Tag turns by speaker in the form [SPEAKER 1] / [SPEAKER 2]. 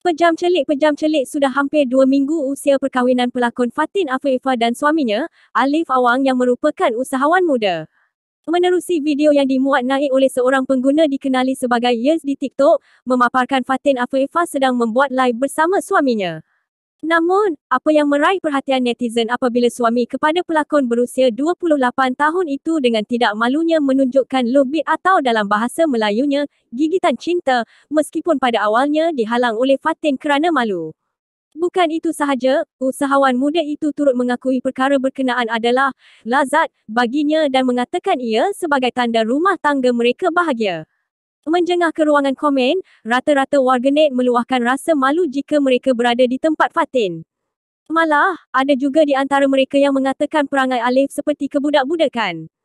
[SPEAKER 1] Pejam celik pejam celik sudah hampir dua minggu usia perkahwinan pelakon Fatin Afifah dan suaminya, Alif Awang yang merupakan usahawan muda. Menerusi video yang dimuat naik oleh seorang pengguna dikenali sebagai Yes di TikTok, memaparkan Fatin Afifah sedang membuat live bersama suaminya. Namun, apa yang meraih perhatian netizen apabila suami kepada pelakon berusia 28 tahun itu dengan tidak malunya menunjukkan lubit atau dalam bahasa Melayunya, gigitan cinta, meskipun pada awalnya dihalang oleh Fatin kerana malu. Bukan itu sahaja, usahawan muda itu turut mengakui perkara berkenaan adalah lazat baginya dan mengatakan ia sebagai tanda rumah tangga mereka bahagia. Menjengah ke ruangan komen, rata-rata warganet meluahkan rasa malu jika mereka berada di tempat Fatin. Malah, ada juga di antara mereka yang mengatakan perangai Alif seperti kebudak-budakan.